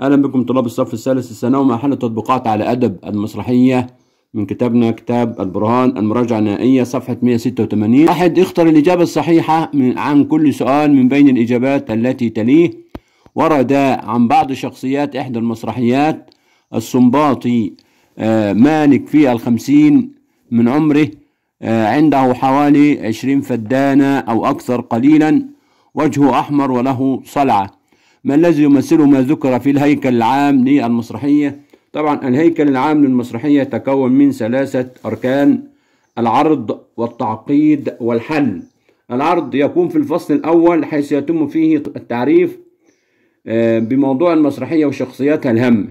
أهلا بكم طلاب الصف الثالث الثانوي مع حل التطبيقات على أدب المسرحية من كتابنا كتاب البرهان المراجعة النهائية صفحة 186 واحد اختر الإجابة الصحيحة من عن كل سؤال من بين الإجابات التي تليه ورد عن بعض شخصيات إحدى المسرحيات السنباطي آه، مالك في الخمسين من عمره آه، عنده حوالي عشرين فدانة أو أكثر قليلا وجهه أحمر وله صلعة ما الذي يمثله ما ذكر في الهيكل العام للمسرحية طبعا الهيكل العام للمسرحية تكون من ثلاثة أركان العرض والتعقيد والحل العرض يكون في الفصل الأول حيث يتم فيه التعريف آه، بموضوع المسرحية وشخصياتها الهامة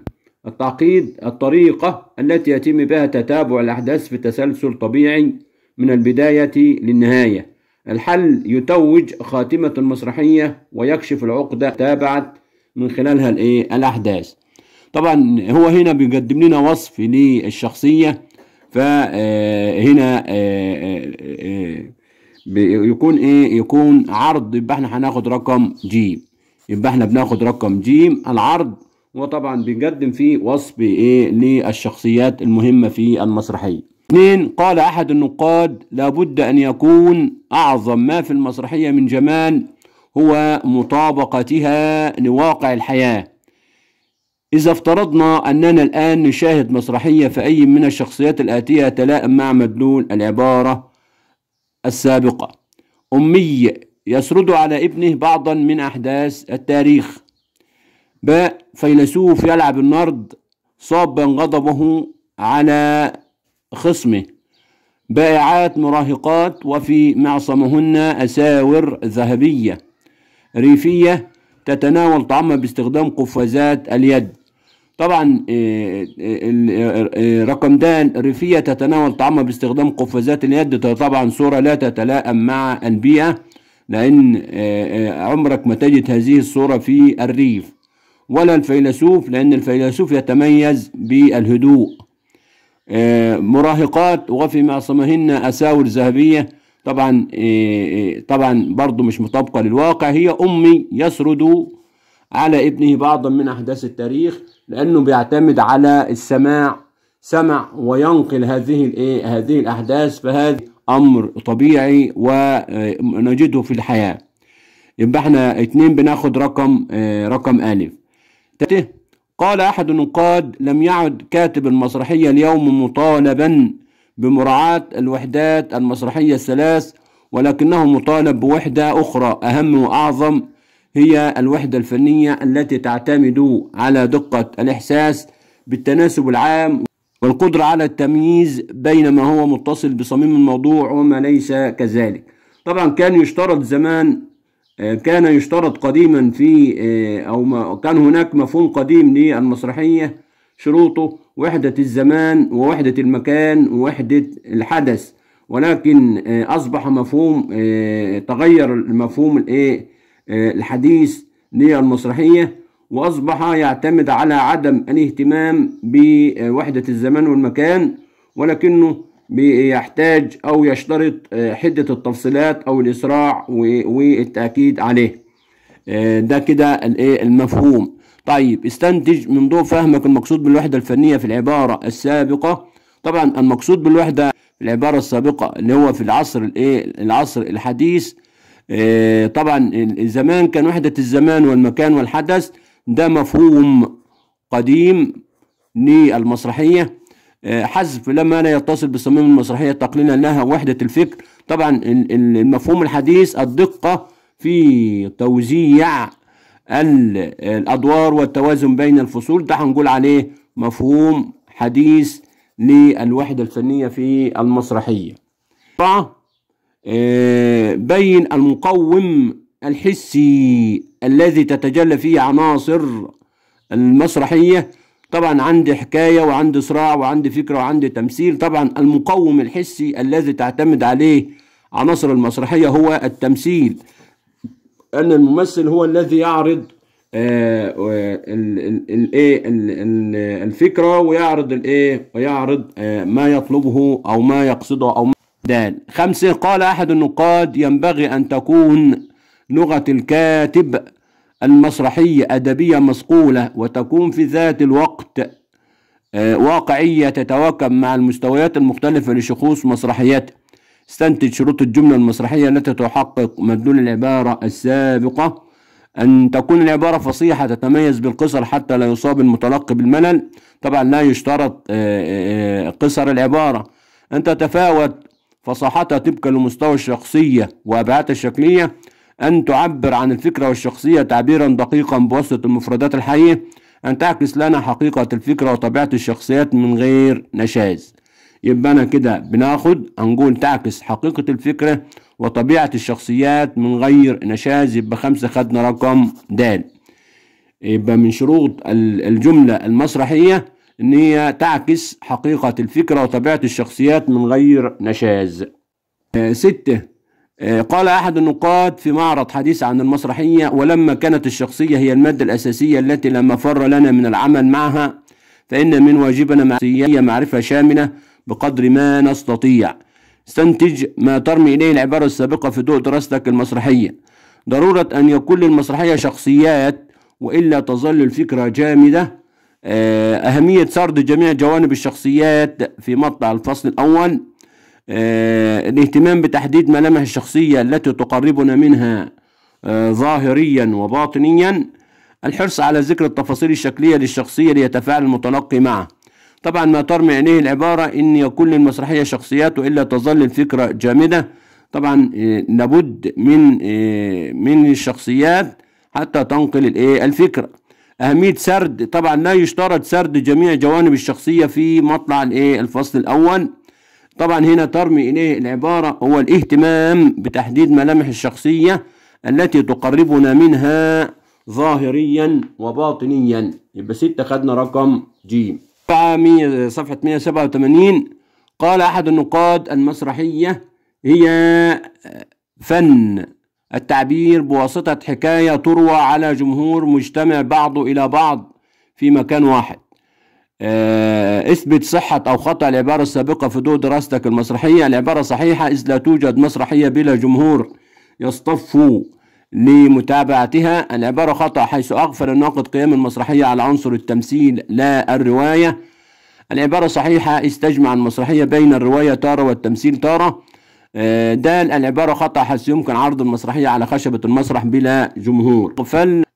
التعقيد الطريقة التي يتم بها تتابع الأحداث في تسلسل طبيعي من البداية للنهاية الحل يتوج خاتمة المسرحية ويكشف العقدة تابعت من خلالها الايه الأحداث طبعا هو هنا بيقدم لنا وصف للشخصية فهنا آه، آه، آه، يكون ايه يكون عرض يبقى احنا هناخد رقم جيم يبقى احنا بناخد رقم جيم العرض وطبعا بيقدم فيه وصف ايه للشخصيات المهمة في المسرحية اثنين قال أحد النقاد لابد أن يكون أعظم ما في المسرحية من جمال هو مطابقتها لواقع الحياة إذا افترضنا أننا الآن نشاهد مسرحية فأي من الشخصيات الآتية تلائم مع مدلول العبارة السابقة أمي يسرد على ابنه بعضا من أحداث التاريخ باء فيلسوف يلعب النرد صابا غضبه على خصمه بائعات مراهقات وفي معصمهن أساور ذهبية ريفية تتناول طعامها باستخدام قفازات اليد طبعا آه، آه، آه، رقم ده ريفية تتناول طعامها باستخدام قفازات اليد طبعا صورة لا تتلائم مع البيئة لأن عمرك ما تجد هذه الصورة في الريف ولا الفيلسوف لأن الفيلسوف يتميز بالهدوء آه، مراهقات وفي معصمهن أساور ذهبية طبعا آه، آه، طبعا برضو مش مطابقة للواقع هي أمي يسرد على ابنه بعضا من أحداث التاريخ لأنه بيعتمد على السماع سمع وينقل هذه هذه الأحداث فهذا أمر طبيعي ونجده في الحياة يبقى احنا اتنين بناخد رقم رقم ألف قال أحد النقاد لم يعد كاتب المسرحية اليوم مطالبا بمراعاة الوحدات المسرحية الثلاث ولكنه مطالب بوحدة أخرى أهم وأعظم هي الوحدة الفنية التي تعتمد على دقة الإحساس بالتناسب العام والقدرة على التمييز بين ما هو متصل بصميم الموضوع وما ليس كذلك طبعا كان يشترط زمان كان يشترط قديما في آه، أو ما كان هناك مفهوم قديم للمسرحية شروطه وحدة الزمان ووحدة المكان ووحدة الحدث ولكن آه، أصبح مفهوم آه، تغير المفهوم الحديث للمسرحية وأصبح يعتمد على عدم الاهتمام بوحدة الزمان والمكان ولكنه بيحتاج أو يشترط آه، حدة التفصيلات أو الإسراع والتأكيد عليه آه، ده كده المفهوم طيب استنتج من ضوء فهمك المقصود بالوحدة الفنية في العبارة السابقة طبعا المقصود بالوحدة في العبارة السابقة اللي هو في العصر الايه العصر الحديث آه، طبعا الزمان كان وحدة الزمان والمكان والحدث ده مفهوم قديم للمسرحية حذف لما لا يتصل بصميم المسرحيه تقليلا لها وحده الفكر طبعا المفهوم الحديث الدقه في توزيع الادوار والتوازن بين الفصول ده هنقول عليه مفهوم حديث للوحده الفنيه في المسرحيه طبعا آه، بين المقوم الحسي الذي تتجلى فيه عناصر المسرحيه طبعا عندي حكاية وعندي صراع وعندي فكرة وعندي تمثيل طبعا المقوم الحسي الذي تعتمد عليه عناصر المسرحية هو التمثيل أن الممثل هو الذي يعرض آه، الايه الفكره ويعرض الايه ويعرض آه، ما يطلبه او ما يقصده او ما دال خمسة قال احد النقاد ينبغي ان تكون لغه الكاتب المسرحية أدبية مصقولة وتكون في ذات الوقت آه، واقعية تتواكب مع المستويات المختلفة لشخوص مسرحيات استنتج شروط الجملة المسرحية التي تحقق مدلول العبارة السابقة أن تكون العبارة فصيحة تتميز بالقصر حتى لا يصاب المتلقي بالملل طبعا لا يشترط آه، آه، قصر العبارة أن تتفاوت فصاحتها طبقا لمستوى الشخصية وأبعادها الشكلية أن تعبر عن الفكرة والشخصية تعبيرا دقيقا بواسطة المفردات الحية أن تعكس لنا حقيقة الفكرة وطبيعة الشخصيات من غير نشاز يبقى أنا كده بناخد هنقول تعكس حقيقة الفكرة وطبيعة الشخصيات من غير نشاز يبقى خمسة خدنا رقم د يبقى من شروط الجملة المسرحية إن هي تعكس حقيقة الفكرة وطبيعة الشخصيات من غير نشاز آه، ستة آه، قال أحد النقاد في معرض حديث عن المسرحية ولما كانت الشخصية هي المادة الأساسية التي لا مفر لنا من العمل معها فإن من واجبنا معرفة شاملة بقدر ما نستطيع استنتج ما ترمي إليه العبارة السابقة في ضوء دراستك المسرحية ضرورة أن يكون للمسرحية شخصيات وإلا تظل الفكرة جامدة آه، أهمية سرد جميع جوانب الشخصيات في مطلع الفصل الأول آه، الاهتمام بتحديد ملامح الشخصية التي تقربنا منها آه، ظاهريا وباطنيا الحرص على ذكر التفاصيل الشكلية للشخصية ليتفاعل المتلقي معه طبعا ما ترمي عليه العبارة إن يكون للمسرحية شخصيات وإلا تظل الفكرة جامدة طبعا آه، لابد من من الشخصيات حتى تنقل الايه الفكره اهميه سرد طبعا لا يشترط سرد جميع جوانب الشخصيه في مطلع الايه الفصل الاول طبعا هنا ترمي إليه العبارة هو الاهتمام بتحديد ملامح الشخصية التي تقربنا منها ظاهريا وباطنيا يبقى ستة خدنا رقم جيم صفحة 187 قال أحد النقاد المسرحية هي آه، فن التعبير بواسطة حكاية تروى على جمهور مجتمع بعضه إلى بعض في مكان واحد آه، اثبت صحة أو خطأ العبارة السابقة في ضوء دراستك المسرحية العبارة صحيحة إذ لا توجد مسرحية بلا جمهور يصطف لمتابعتها العبارة خطأ حيث أغفل الناقد قيام المسرحية على عنصر التمثيل لا الرواية العبارة صحيحة إذ تجمع المسرحية بين الرواية تارة والتمثيل تارة آه، دال العبارة خطأ حيث يمكن عرض المسرحية على خشبة المسرح بلا جمهور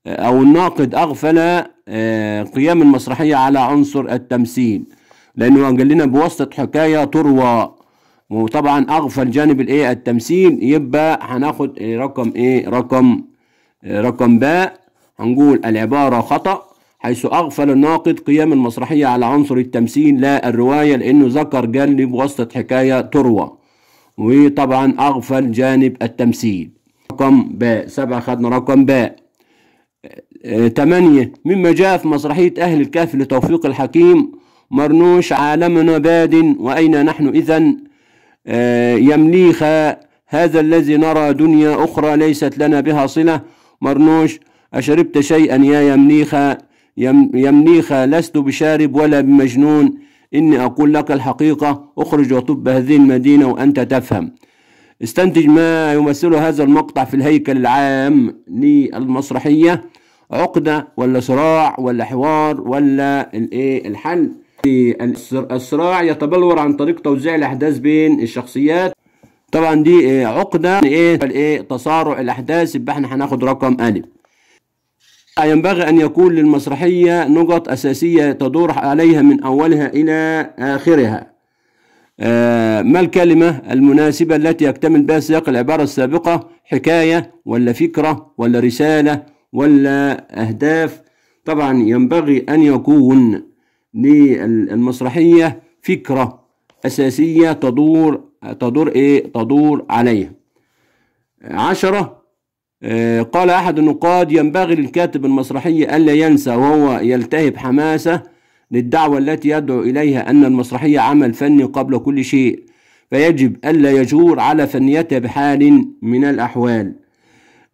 أو الناقد أغفل آه، قيام المسرحية على عنصر التمثيل لأنه قال لنا بواسطة حكاية تروى وطبعا أغفل جانب الإيه التمثيل يبقى هناخد إيه، رقم إيه رقم آه، رقم باء هنقول العبارة خطأ حيث أغفل الناقد قيام المسرحية على عنصر التمثيل لا الرواية لأنه ذكر قال لي بواسطة حكاية تروى وطبعا أغفل جانب التمثيل رقم باء سبعة خدنا رقم باء 8 مما جاء في مسرحية أهل الكهف لتوفيق الحكيم مرنوش عالمنا باد وأين نحن إذا آه، يمليخ هذا الذي نرى دنيا أخرى ليست لنا بها صلة مرنوش أشربت شيئا يا يمليخ يمليخ لست بشارب ولا بمجنون إني أقول لك الحقيقة أخرج وطب هذه المدينة وأنت تفهم استنتج ما يمثله هذا المقطع في الهيكل العام للمسرحية عقدة ولا صراع ولا حوار ولا الايه الحل الصراع يتبلور عن طريق توزيع الأحداث بين الشخصيات طبعا دي ايه، عقدة ايه الايه تصارع الأحداث يبقى احنا هناخد رقم ألف ينبغي أن يكون للمسرحية نقط أساسية تدور عليها من أولها إلى آخرها آه، ما الكلمة المناسبة التي يكتمل بها سياق العبارة السابقة حكاية ولا فكرة ولا رسالة ولا أهداف طبعا ينبغي أن يكون للمسرحية فكرة أساسية تدور تدور إيه تدور عليها عشرة آه، قال أحد النقاد ينبغي للكاتب المسرحي ألا ينسى وهو يلتهب حماسة للدعوة التي يدعو إليها أن المسرحية عمل فني قبل كل شيء فيجب ألا يجور على فنيته بحال من الأحوال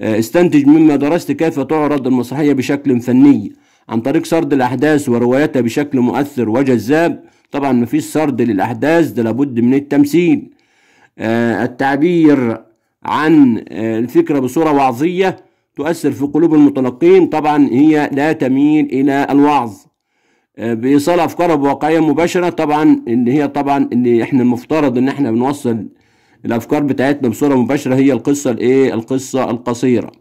آه، استنتج مما درست كيف تعرض المسرحية بشكل فني عن طريق سرد الأحداث وروايتها بشكل مؤثر وجذاب طبعا مفيش سرد للأحداث ده لابد من التمثيل آه، التعبير عن آه، الفكرة بصورة وعظية تؤثر في قلوب المتلقين طبعا هي لا تميل إلى الوعظ بإيصال أفكار واقعية مباشرة طبعا اللي هي طبعا اللي احنا المفترض إن احنا بنوصل الافكار بتاعتنا بصوره مباشره هي القصه الايه القصه القصيره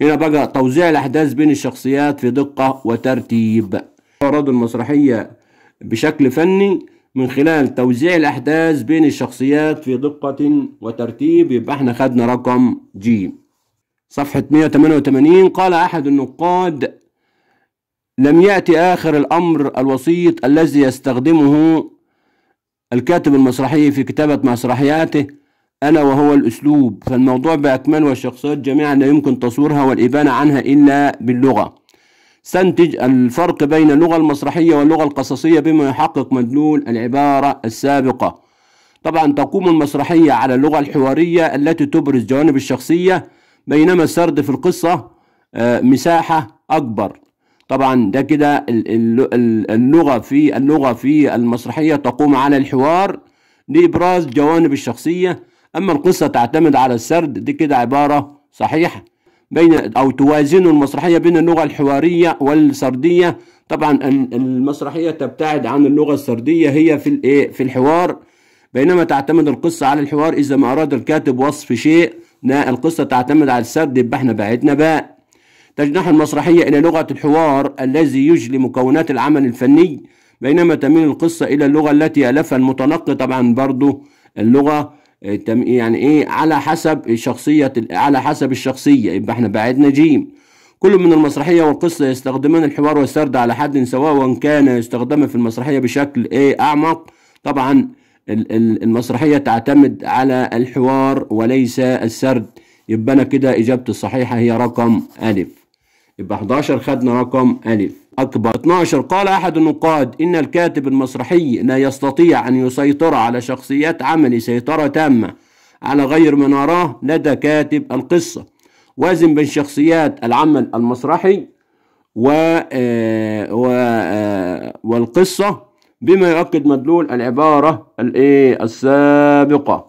هنا بقى توزيع الاحداث بين الشخصيات في دقه وترتيب عرض المسرحيه بشكل فني من خلال توزيع الاحداث بين الشخصيات في دقه وترتيب يبقى احنا خدنا رقم جيم صفحة 188 قال أحد النقاد لم يأتي آخر الأمر الوسيط الذي يستخدمه الكاتب المسرحي في كتابة مسرحياته ألا وهو الأسلوب فالموضوع بأكمله والشخصيات جميعا لا يمكن تصويرها والإبانة عنها إلا باللغة استنتج الفرق بين اللغة المسرحية واللغة القصصية بما يحقق مدلول العبارة السابقة طبعا تقوم المسرحية على اللغة الحوارية التي تبرز جوانب الشخصية بينما السرد في القصة آه، مساحة أكبر طبعا ده كده اللغة في اللغة في المسرحية تقوم على الحوار لإبراز جوانب الشخصية أما القصة تعتمد على السرد دي كده عبارة صحيحة بين أو توازن المسرحية بين اللغة الحوارية والسردية طبعا المسرحية تبتعد عن اللغة السردية هي في الإيه في الحوار بينما تعتمد القصة على الحوار إذا ما أراد الكاتب وصف شيء لا القصة تعتمد على السرد يبقى احنا بعدنا بقى تجنح المسرحية إلى لغة الحوار الذي يجلي مكونات العمل الفني بينما تميل القصة إلى اللغة التي ألفها المتلقي طبعا برضه اللغة يعني ايه على حسب شخصيه على حسب الشخصيه يبقى احنا بعدنا جيم كل من المسرحية والقصة يستخدمان الحوار والسرد على حد سواء وإن كان يستخدم في المسرحية بشكل إيه أعمق طبعا المسرحية تعتمد على الحوار وليس السرد يبقى أنا كده إجابتي الصحيحة هي رقم ألف يبقى 11 خدنا رقم ألف أكبر 12 قال أحد النقاد إن الكاتب المسرحي لا يستطيع أن يسيطر على شخصيات عمل سيطرة تامة على غير ما نراه لدى كاتب القصة وازن بين شخصيات العمل المسرحي و... آه، و... آه، والقصة بما يؤكد مدلول العبارة السابقة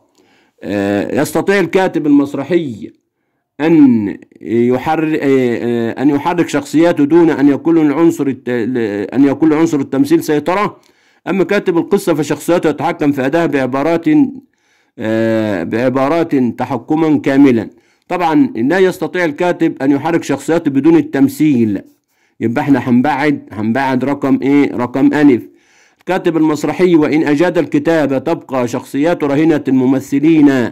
آه، يستطيع الكاتب المسرحي أن يحرك آه، آه، أن يحرك شخصياته دون أن يكون العنصر أن يكون عنصر التمثيل سيطرة أما كاتب القصة فشخصياته يتحكم في أدائها بعبارات آه، بعبارات تحكما كاملا طبعا لا يستطيع الكاتب أن يحرك شخصياته بدون التمثيل يبقى احنا هنبعد هنبعد رقم ايه رقم ألف الكاتب المسرحي وإن أجاد الكتابة تبقى شخصيات رهينة الممثلين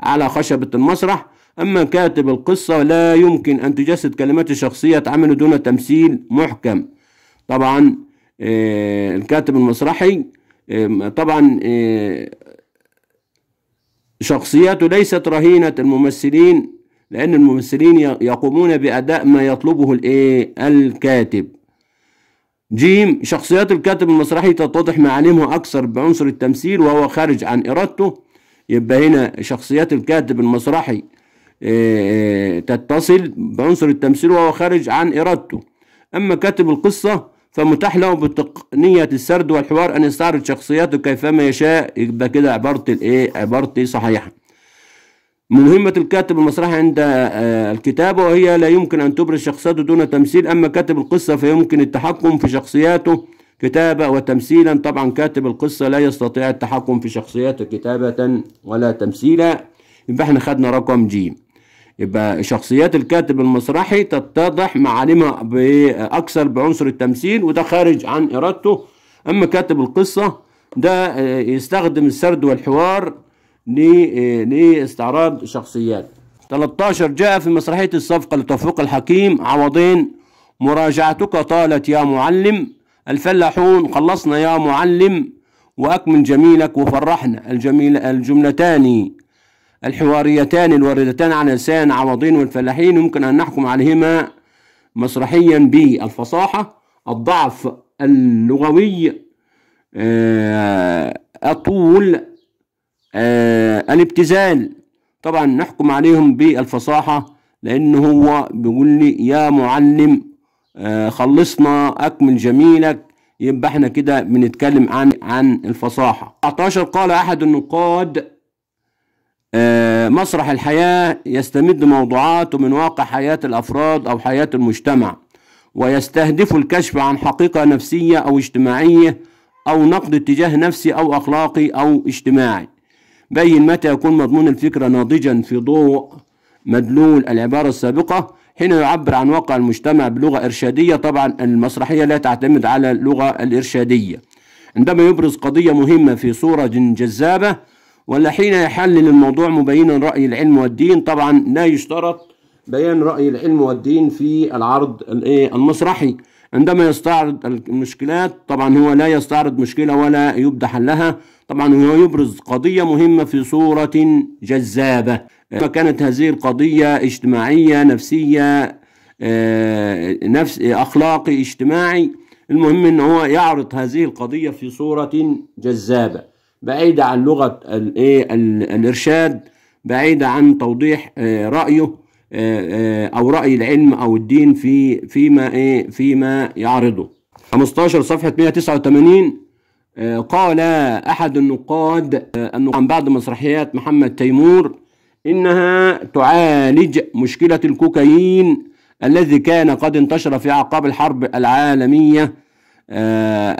على خشبة المسرح أما كاتب القصة لا يمكن أن تجسد كلمات الشخصية تعمل دون تمثيل محكم طبعا آه، الكاتب المسرحي طبعا آه، شخصياته ليست رهينة الممثلين لأن الممثلين يقومون بأداء ما يطلبه الكاتب جيم شخصيات الكاتب المسرحي تتضح معالمه أكثر بعنصر التمثيل وهو خارج عن إرادته يبقى هنا شخصيات الكاتب المسرحي آه، آه، تتصل بعنصر التمثيل وهو خارج عن إرادته أما كاتب القصة فمتاح له بتقنية السرد والحوار أن يستعرض شخصياته كيفما يشاء يبقى كده عبارة الإيه عبارة صحيحة مهمة الكاتب المسرحي عند آه، الكتابة وهي لا يمكن أن تبرز شخصيته دون تمثيل أما كاتب القصة فيمكن التحكم في شخصياته كتابة وتمثيلا طبعا كاتب القصة لا يستطيع التحكم في شخصياته كتابة ولا تمثيلا يبقى احنا خدنا رقم جيم يبقى شخصيات الكاتب المسرحي تتضح معالمها بأكثر بعنصر التمثيل وده خارج عن إرادته أما كاتب القصة ده آه، يستخدم السرد والحوار آه، لاستعراض شخصيات 13 جاء في مسرحية الصفقة لتوفيق الحكيم عوضين مراجعتك طالت يا معلم الفلاحون خلصنا يا معلم وأكمل جميلك وفرحنا الجميل الجملتان الحواريتان الواردتان على لسان عوضين والفلاحين يمكن أن نحكم عليهما مسرحيا بالفصاحة الضعف اللغوي آه، الطول آه، الابتذال طبعا نحكم عليهم بالفصاحة لأن هو بيقول لي يا معلم آه، خلصنا أكمل جميلك يبقى احنا كده بنتكلم عن عن الفصاحة 19 قال أحد النقاد آه، مسرح الحياة يستمد موضوعاته من واقع حياة الأفراد أو حياة المجتمع ويستهدف الكشف عن حقيقة نفسية أو اجتماعية أو نقد اتجاه نفسي أو أخلاقي أو اجتماعي بين متى يكون مضمون الفكرة ناضجا في ضوء مدلول العبارة السابقة حين يعبر عن واقع المجتمع بلغة إرشادية طبعا المسرحية لا تعتمد على اللغة الإرشادية عندما يبرز قضية مهمة في صورة جذابة ولا حين يحلل الموضوع مبينا رأي العلم والدين طبعا لا يشترط بيان رأي العلم والدين في العرض إيه، المسرحي عندما يستعرض المشكلات طبعا هو لا يستعرض مشكلة ولا يبدى حلها طبعا هو يبرز قضية مهمة في صورة جذابة كانت هذه القضية اجتماعية نفسية آه، نفس أخلاقي اجتماعي المهم أن هو يعرض هذه القضية في صورة جذابة بعيدة عن لغة الايه الارشاد بعيدة عن توضيح آه، رأيه آه، آه، او رأي العلم او الدين في فيما ايه فيما يعرضه 15 صفحة 189 قال أحد النقاد أنه عن بعض مسرحيات محمد تيمور إنها تعالج مشكلة الكوكايين الذي كان قد انتشر في أعقاب الحرب العالمية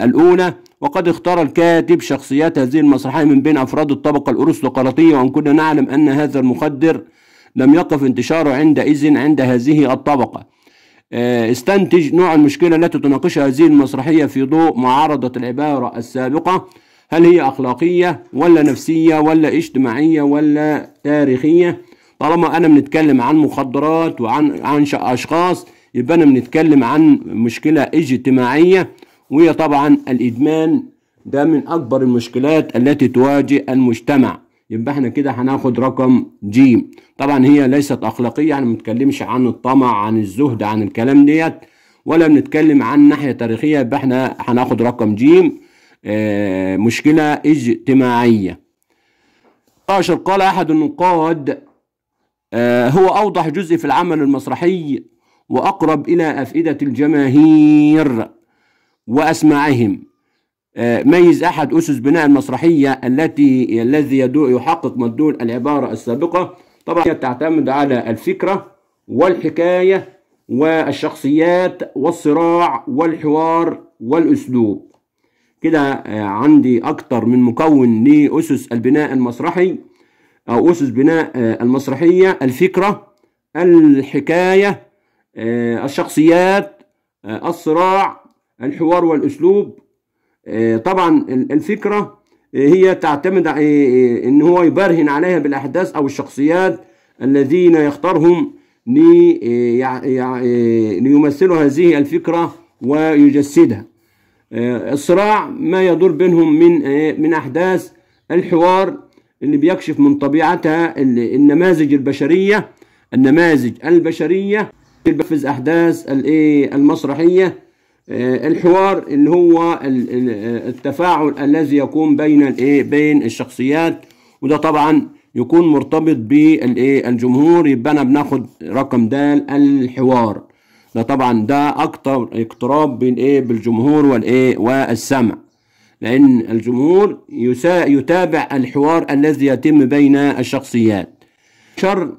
الأولى وقد اختار الكاتب شخصيات هذه المسرحية من بين أفراد الطبقة الأرستقراطية وإن كنا نعلم أن هذا المخدر لم يقف انتشاره عندئذ عند هذه الطبقة آه، استنتج نوع المشكلة التي تناقشها هذه المسرحية في ضوء معارضة العبارة السابقة هل هي أخلاقية ولا نفسية ولا اجتماعية ولا تاريخية طالما أنا بنتكلم عن مخدرات وعن عن أشخاص يبقى أنا بنتكلم عن مشكلة اجتماعية وهي طبعا الإدمان ده من أكبر المشكلات التي تواجه المجتمع يبقى احنا كده هناخد رقم ج طبعا هي ليست أخلاقية احنا متكلمش عن الطمع عن الزهد عن الكلام ديت ولا بنتكلم عن ناحية تاريخية يبقى احنا هناخد رقم ج اه مشكلة اجتماعية 16 قال أحد النقاد اه هو أوضح جزء في العمل المسرحي وأقرب إلى أفئدة الجماهير وأسماعهم آه، ميز أحد أسس بناء المسرحية التي الذي يحقق مدلول العبارة السابقة طبعا هي تعتمد على الفكرة والحكاية والشخصيات والصراع والحوار والأسلوب كده آه، عندي أكتر من مكون لأسس البناء المسرحي أو أسس بناء آه، المسرحية الفكرة الحكاية الشخصيات الصراع الحوار والأسلوب آه، طبعا الفكرة آه، هي تعتمد آه، ان هو يبرهن عليها بالاحداث او الشخصيات الذين يختارهم ليمثلوا هذه الفكره ويجسدها الصراع ما يدور بينهم من من احداث الحوار اللي بيكشف من طبيعتها النماذج البشريه النماذج البشريه تنفذ احداث المسرحيه آه، الحوار اللي هو آه، التفاعل الذي يكون بين الايه بين الشخصيات وده طبعا يكون مرتبط بالايه الجمهور يبقى انا بناخد رقم د الحوار ده طبعا ده اكتر اقتراب بين ايه بالجمهور والايه والسمع لان الجمهور يتابع الحوار الذي يتم بين الشخصيات شر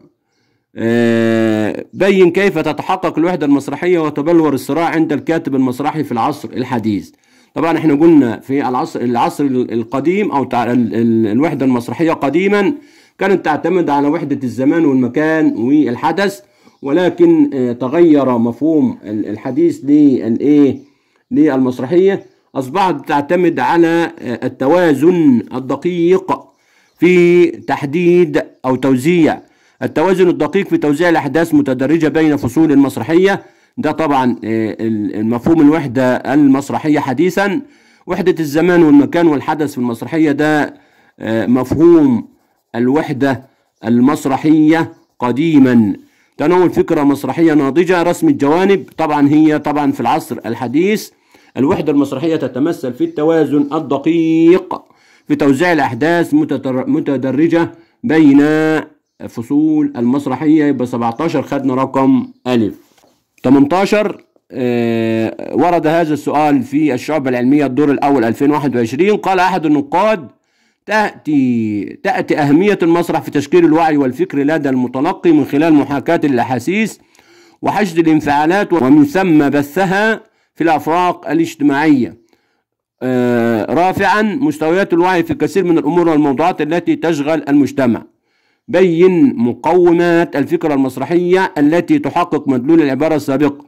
آه، بين كيف تتحقق الوحدة المسرحية وتبلور الصراع عند الكاتب المسرحي في العصر الحديث طبعا احنا قلنا في العصر العصر القديم او الوحدة المسرحية قديما كانت تعتمد على وحدة الزمان والمكان والحدث ولكن آه، تغير مفهوم الحديث للايه للمسرحية اصبحت تعتمد على آه، التوازن الدقيق في تحديد او توزيع التوازن الدقيق في توزيع الأحداث متدرجة بين فصول المسرحية ده طبعا آه، المفهوم الوحدة المسرحية حديثا وحدة الزمان والمكان والحدث في المسرحية ده آه، مفهوم الوحدة المسرحية قديما تناول فكرة مسرحية ناضجة رسم الجوانب طبعا هي طبعا في العصر الحديث الوحدة المسرحية تتمثل في التوازن الدقيق في توزيع الأحداث متدرجة بين فصول المسرحية يبقى 17 خدنا رقم ألف 18 آه، ورد هذا السؤال في الشعب العلمية الدور الأول 2021 قال أحد النقاد تأتي تأتي أهمية المسرح في تشكيل الوعي والفكر لدى المتلقي من خلال محاكاة الأحاسيس وحشد الانفعالات ومن ثم بثها في الأفاق الاجتماعية آه، رافعا مستويات الوعي في كثير من الأمور والموضوعات التي تشغل المجتمع بين مقومات الفكرة المسرحية التي تحقق مدلول العبارة السابقة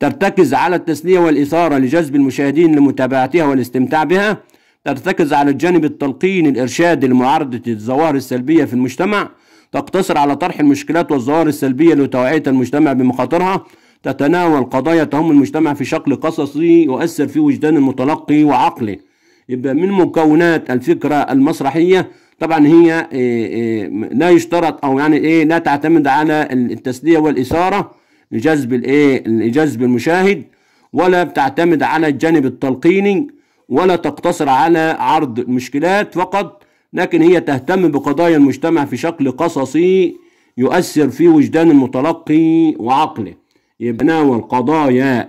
ترتكز على التسلية والإثارة لجذب المشاهدين لمتابعتها والاستمتاع بها ترتكز على الجانب التلقيني الإرشادي لمعارضة الظواهر السلبية في المجتمع تقتصر على طرح المشكلات والظواهر السلبية لتوعية المجتمع بمخاطرها تتناول قضايا تهم المجتمع في شكل قصصي يؤثر في وجدان المتلقي وعقله يبقى من مكونات الفكرة المسرحية طبعا هي آه، آه، لا يشترط او يعني ايه لا تعتمد على التسليه والاثاره لجذب الايه لجذب المشاهد ولا بتعتمد على الجانب التلقيني ولا تقتصر على عرض المشكلات فقط لكن هي تهتم بقضايا المجتمع في شكل قصصي يؤثر في وجدان المتلقي وعقله يتناول قضايا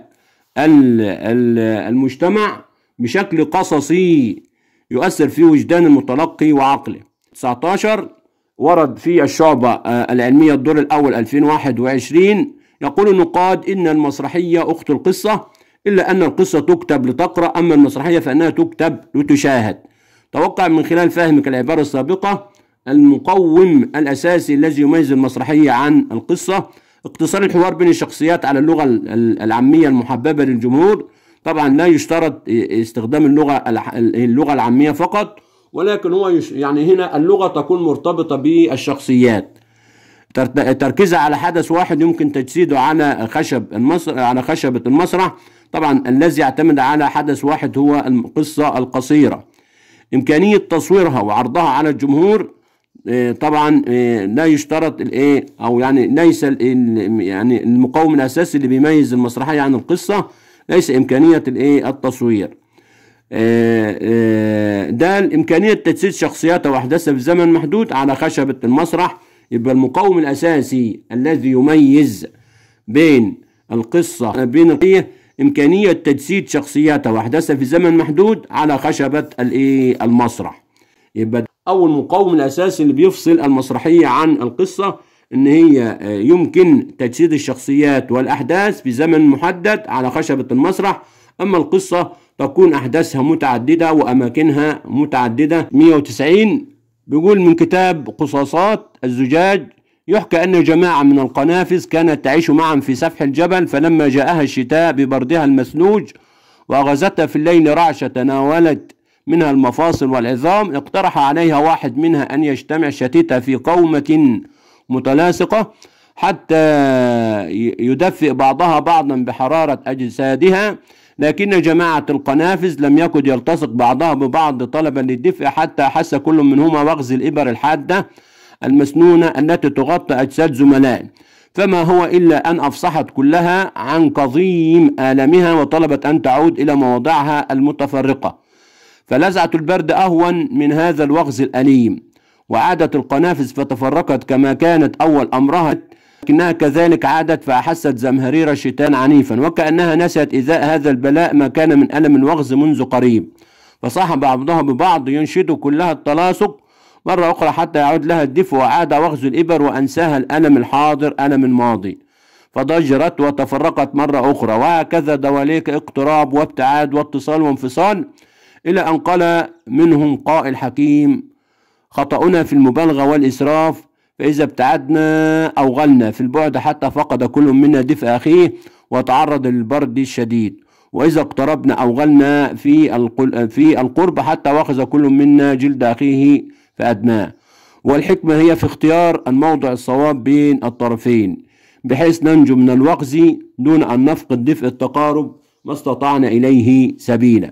المجتمع بشكل قصصي يؤثر في وجدان المتلقي وعقله 19 ورد في الشعبة آه، العلمية الدور الأول 2021 يقول النقاد إن المسرحية أخت القصة إلا أن القصة تكتب لتقرأ أما المسرحية فإنها تكتب لتشاهد توقع من خلال فهمك العبارة السابقة المقوم الأساسي الذي يميز المسرحية عن القصة اقتصار الحوار بين الشخصيات على اللغة العامية المحببة للجمهور طبعا لا يشترط استخدام اللغة اللغة العامية فقط ولكن هو يعني هنا اللغة تكون مرتبطة بالشخصيات تركيزها على حدث واحد يمكن تجسيده على خشب المسرح على خشبة المسرح طبعا الذي يعتمد على حدث واحد هو القصة القصيرة إمكانية تصويرها وعرضها على الجمهور طبعا لا يشترط الايه او يعني ليس يعني المقوم الاساسي اللي بيميز المسرحيه عن القصه ليس إمكانية الإيه التصوير آه، آه، ده إمكانية تجسيد أو أحداث في زمن محدود على خشبة المسرح يبقى المقاوم الأساسي الذي يميز بين القصة بين القصة إمكانية تجسيد أو أحداث في زمن محدود على خشبة الإيه المسرح يبقى أول مقاوم الأساسي اللي بيفصل المسرحية عن القصة ان هي آه، يمكن تجسيد الشخصيات والاحداث في زمن محدد على خشبة المسرح اما القصة تكون احداثها متعددة واماكنها متعددة 190 بيقول من كتاب قصاصات الزجاج يحكى أن جماعة من القنافذ كانت تعيش معا في سفح الجبل فلما جاءها الشتاء ببردها المسلوج وأغزتها في الليل رعشة تناولت منها المفاصل والعظام اقترح عليها واحد منها أن يجتمع شتيتها في قومة متلاصقة حتى يدفئ بعضها بعضا بحرارة أجسادها لكن جماعة القنافذ لم يكن يلتصق بعضها ببعض طلبا للدفء حتى حس كل منهما وغز الإبر الحادة المسنونة التي تغطي أجساد زملائه فما هو إلا أن أفصحت كلها عن قضيم آلامها وطلبت أن تعود إلى مواضعها المتفرقة فلسعة البرد أهون من هذا الوغز الأليم وعادت القنافس فتفرقت كما كانت أول أمرها لكنها كذلك عادت فأحست زمهرير الشيطان عنيفا وكأنها نسيت إزاء هذا البلاء ما كان من ألم الوغز منذ قريب فصاح بعضها ببعض ينشد كلها التلاصق مرة أخرى حتى يعود لها الدفء وعاد وغز الإبر وأنساها الألم الحاضر ألم الماضي فضجرت وتفرقت مرة أخرى وهكذا دواليك اقتراب وابتعاد واتصال وانفصال إلى أن قال منهم قائل حكيم خطأنا في المبالغة والإسراف فإذا ابتعدنا أوغلنا في البعد حتى فقد كل منا دفء أخيه وتعرض للبرد الشديد وإذا اقتربنا أوغلنا في في القرب حتى وخز كل منا جلد أخيه فأدناه والحكمة هي في اختيار الموضع الصواب بين الطرفين بحيث ننجو من الوغز دون أن نفقد دفء التقارب ما استطعنا إليه سبيلا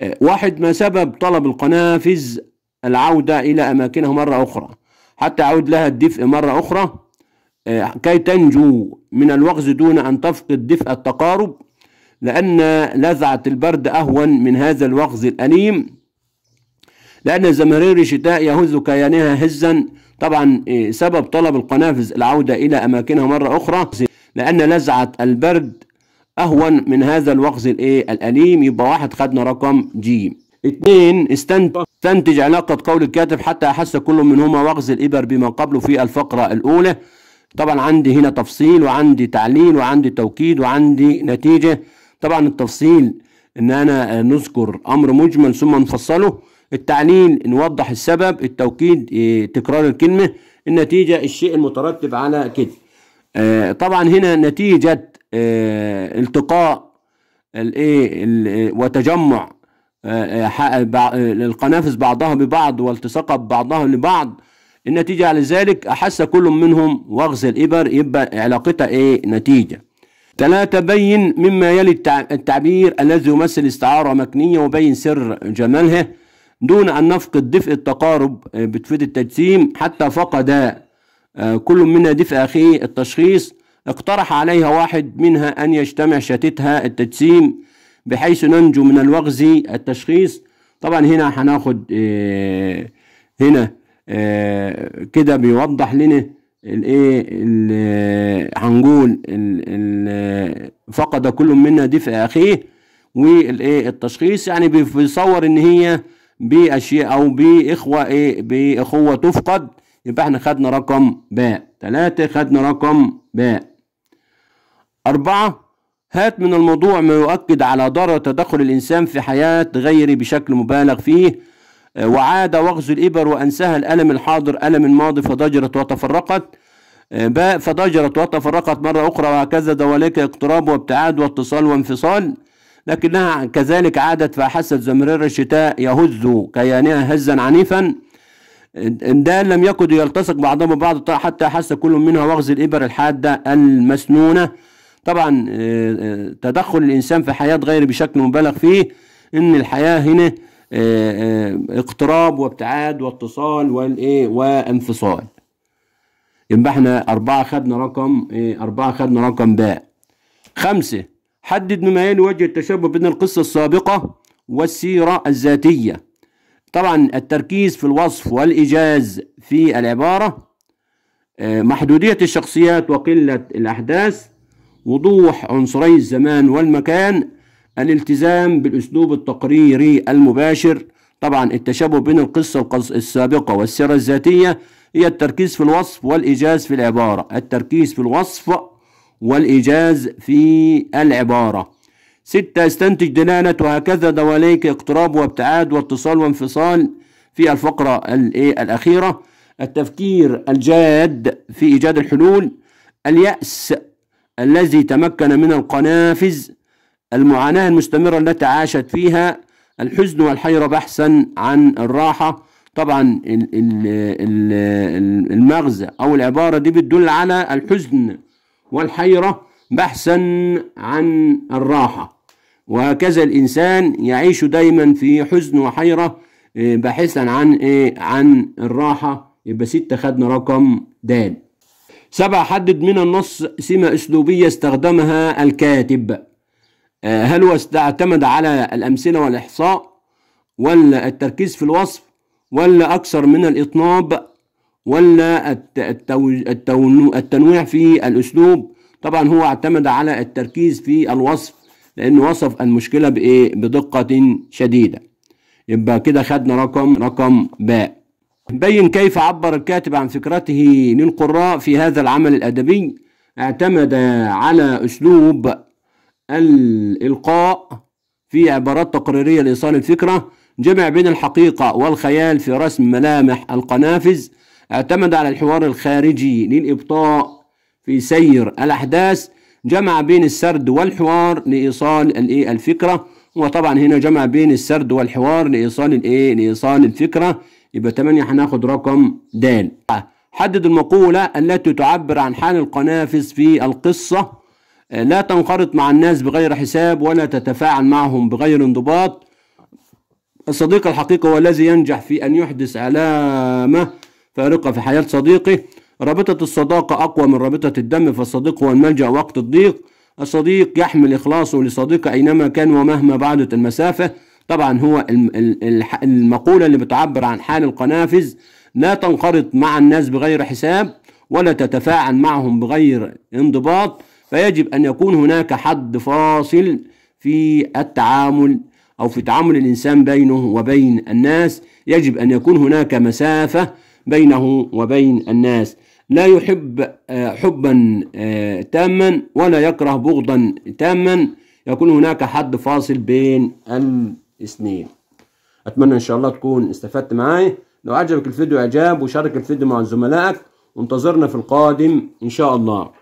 أه، واحد ما سبب طلب القنافذ العودة إلى أماكنها مرة أخرى حتى يعود لها الدفء مرة أخرى آه، كي تنجو من الوغز دون أن تفقد دفء التقارب لأن لذعة البرد أهون من هذا الوغز الأليم لأن زمرير الشتاء يهز كيانها هزا طبعا آه، سبب طلب القنافذ العودة إلى أماكنها مرة أخرى لأن لذعة البرد أهون من هذا الوغز آه، الأليم يبقى واحد خدنا رقم جيم اتنين استنتج تنتج علاقة قول الكاتب حتى أحس كل منهما وغز الإبر بما قبله في الفقرة الأولى طبعا عندي هنا تفصيل وعندي تعليل وعندي توكيد وعندي نتيجة طبعا التفصيل إن أنا نذكر أمر مجمل ثم نفصله التعليل نوضح السبب التوكيد إيه، تكرار الكلمة النتيجة الشيء المترتب على كده آه، طبعا هنا نتيجة آه، التقاء إيه، إيه، وتجمع آه، آه، آه، القنافس بعضها ببعض والتصاق بعضها لبعض النتيجة على ذلك أحس كل منهم وغز الإبر يبقى علاقتها إيه نتيجة ثلاثة بين مما يلي التعبير الذي يمثل استعارة مكنية وبين سر جمالها دون أن نفقد دفء التقارب بتفيد التجسيم حتى فقد كل منا دفء أخيه التشخيص اقترح عليها واحد منها أن يجتمع شتتها التجسيم بحيث ننجو من الوغز التشخيص طبعا هنا هناخد آه، هنا آه، كده بيوضح لنا الايه آه، هنقول فقد كل منا دفء اخيه والايه التشخيص يعني بيصور ان هي باشياء او باخوه ايه باخوه تفقد يبقى احنا خدنا رقم باء ثلاثة خدنا رقم باء أربعة هات من الموضوع ما يؤكد على ضرر تدخل الإنسان في حياة غيره بشكل مبالغ فيه آه، وعاد وغز الإبر وأنساها الألم الحاضر ألم الماضي فضجرت وتفرقت آه، باء فضجرت وتفرقت مرة أخرى وهكذا ذلك اقتراب وابتعاد واتصال وانفصال لكنها كذلك عادت فأحست زمرير الشتاء يهز كيانها هزا عنيفا دال لم يكد يلتصق بعضهم ببعض حتى حس كل منها وغز الإبر الحادة المسنونة طبعا آه، آه، تدخل الإنسان في حياة غيره بشكل مبالغ فيه إن الحياة هنا آه، اقتراب وابتعاد واتصال والايه وانفصال يبقى احنا أربعة خدنا رقم إيه أربعة خدنا رقم باء خمسة حدد مميل وجه التشابه بين القصة السابقة والسيرة الذاتية طبعا التركيز في الوصف والإيجاز في العبارة محدودية الشخصيات وقلة الأحداث وضوح عنصري الزمان والمكان الالتزام بالأسلوب التقريري المباشر طبعا التشابه بين القصة السابقة والسيرة الذاتية هي التركيز في الوصف والإيجاز في العبارة التركيز في الوصف والإيجاز في العبارة ستة استنتج دلالة وهكذا دواليك اقتراب وابتعاد واتصال وانفصال في الفقرة الأخيرة التفكير الجاد في إيجاد الحلول اليأس الذي تمكن من القنافذ المعاناة المستمرة التي عاشت فيها الحزن والحيرة بحثا عن الراحة طبعا المغزى أو العبارة دي بتدل على الحزن والحيرة بحثا عن الراحة وهكذا الإنسان يعيش دايما في حزن وحيرة آه، باحثا عن إيه عن الراحة يبقى ستة خدنا رقم د سبعة حدد من النص سمة أسلوبية استخدمها الكاتب آه، هل هو اعتمد على الأمثلة والإحصاء ولا التركيز في الوصف ولا أكثر من الإطناب ولا التنويع في الأسلوب طبعا هو اعتمد على التركيز في الوصف لأنه وصف المشكلة بإيه بدقة شديدة يبقى كده خدنا رقم رقم باء بين كيف عبر الكاتب عن فكرته للقراء في هذا العمل الأدبي اعتمد على أسلوب الإلقاء في عبارات تقريرية لإيصال الفكرة جمع بين الحقيقة والخيال في رسم ملامح القنافذ اعتمد على الحوار الخارجي للإبطاء في سير الأحداث جمع بين السرد والحوار لإيصال الإيه الفكرة وطبعا هنا جمع بين السرد والحوار لإيصال الإيه لإيصال الفكرة يبقى 8 هناخد رقم د حدد المقولة التي تعبر عن حال القنافس في القصة آه، لا تنخرط مع الناس بغير حساب ولا تتفاعل معهم بغير انضباط الصديق الحقيقي هو الذي ينجح في أن يحدث علامة فارقة في حياة صديقه رابطة الصداقة أقوى من رابطة الدم فالصديق هو الملجأ وقت الضيق الصديق يحمل إخلاصه لصديقه أينما كان ومهما بعدت المسافة طبعا هو المقولة اللي بتعبر عن حال القنافذ لا تنخرط مع الناس بغير حساب ولا تتفاعل معهم بغير انضباط فيجب أن يكون هناك حد فاصل في التعامل أو في تعامل الإنسان بينه وبين الناس يجب أن يكون هناك مسافة بينه وبين الناس لا يحب آه، حبا آه، تاما ولا يكره بغضا تاما يكون هناك حد فاصل بين سنين اتمنى ان شاء الله تكون استفدت معايا لو عجبك الفيديو اعجاب وشارك الفيديو مع زملائك وانتظرنا في القادم ان شاء الله